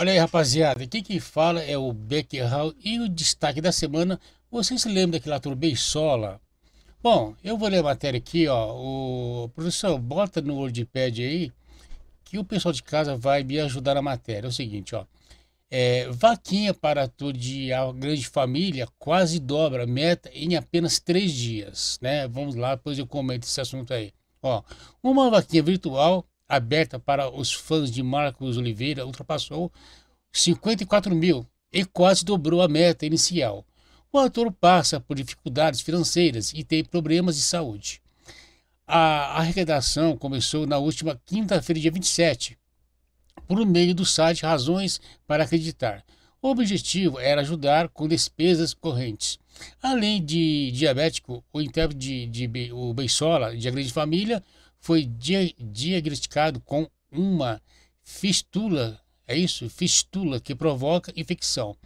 Olha aí, rapaziada, quem que fala é o Becker Hall e o destaque da semana, você se lembra daquele ator sola? Bom, eu vou ler a matéria aqui, ó, o professor bota no WordPad aí, que o pessoal de casa vai me ajudar na matéria. É o seguinte, ó, é, vaquinha para ator de A Grande Família quase dobra meta em apenas três dias, né? Vamos lá, depois eu comento esse assunto aí. Ó, uma vaquinha virtual aberta para os fãs de Marcos Oliveira ultrapassou 54 mil e quase dobrou a meta inicial. O ator passa por dificuldades financeiras e tem problemas de saúde. A arrecadação começou na última quinta-feira, dia 27, por meio do site Razões para Acreditar. O objetivo era ajudar com despesas correntes. Além de diabético, o intérprete de, de o Beisola, de A Grande Família, foi dia, diagnosticado com uma fistula, é isso? Fistula que provoca infecção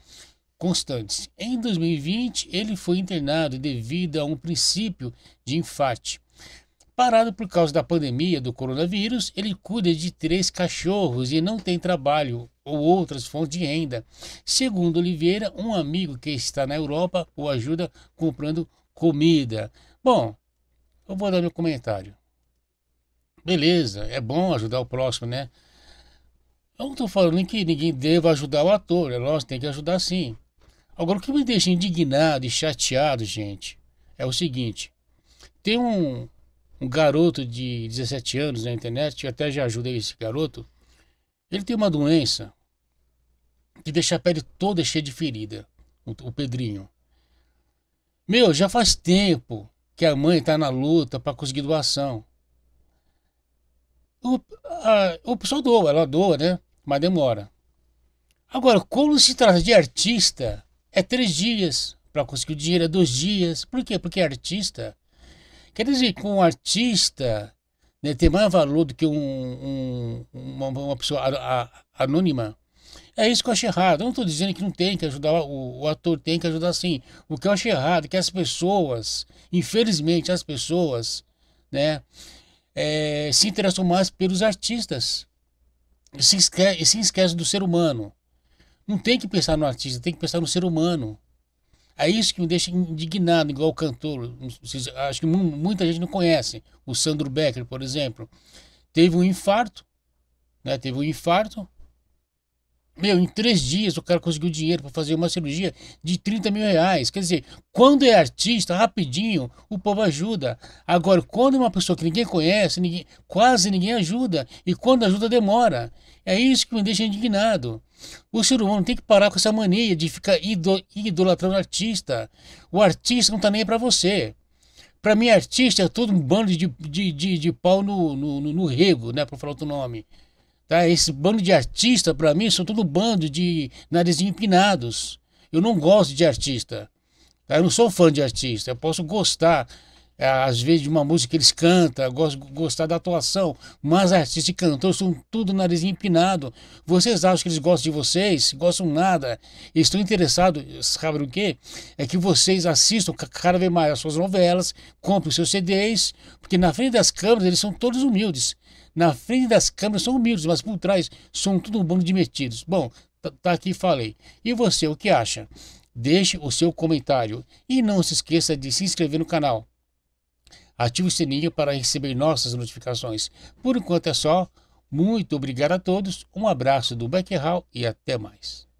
constantes. Em 2020, ele foi internado devido a um princípio de infarte Parado por causa da pandemia do coronavírus, ele cuida de três cachorros e não tem trabalho ou outras fontes de renda. Segundo Oliveira, um amigo que está na Europa o ajuda comprando comida. Bom, eu vou dar meu comentário. Beleza, é bom ajudar o próximo, né? Eu não estou falando que ninguém deva ajudar o ator, é lógico, tem que ajudar sim. Agora, o que me deixa indignado e chateado, gente, é o seguinte: tem um, um garoto de 17 anos na internet, eu até já ajudei esse garoto, ele tem uma doença que deixa a pele toda cheia de ferida, o, o Pedrinho. Meu, já faz tempo que a mãe tá na luta para conseguir doação. O, a, o pessoal doa, ela doa, né? Mas demora. Agora, como se trata de artista, é três dias para conseguir o dinheiro, é dois dias. Por quê? Porque artista Quer dizer que um artista né, tem mais valor do que um, um, uma, uma, pessoa a, a, anônima? É isso que eu achei errado. Eu não estou dizendo que não tem que ajudar, o, o, ator tem que ajudar sim. O que eu achei errado é que as pessoas, infelizmente as pessoas, né, é, se interessam mais pelos artistas e se, esque se esquece do ser humano. Não tem que pensar no artista, tem que pensar no ser humano. É isso que me deixa indignado, igual o cantor. Vocês, acho que muita gente não conhece. O Sandro Becker, por exemplo, teve um infarto, né? Teve um infarto meu, em três dias o cara conseguiu dinheiro para fazer uma cirurgia de 30 mil reais. Quer dizer, quando é artista, rapidinho, o povo ajuda. Agora, quando é uma pessoa que ninguém conhece, ninguém, quase ninguém ajuda. E quando ajuda, demora. É isso que me deixa indignado. O ser humano tem que parar com essa mania de ficar idol idolatrando o artista. O artista não tá nem para você. Para mim, artista é todo um bando de, de, de, de pau no, no, no, no rego, né? Para falar outro nome. Tá? Esse bando de artista, para mim, são tudo bando de narizinho empinados. Eu não gosto de artista. Tá? Eu não sou fã de artista. Eu posso gostar é, às vezes de uma música que eles cantam, gosto gostar da atuação, mas artistas e cantores são tudo narizinho empinado. Vocês acham que eles gostam de vocês? Gostam nada. estão interessados, sabe o quê? É que vocês assistam cada vez mais as suas novelas, comprem os seus CDs, porque na frente das câmeras eles são todos humildes. Na frente das câmeras são humildes, mas por trás são tudo um bando de metidos. Bom, tá, tá aqui falei. E você, o que acha? Deixe o seu comentário e não se esqueça de se inscrever no canal. Ative o sininho para receber nossas notificações. Por enquanto é só. Muito obrigado a todos, um abraço do Beckerhall e até mais.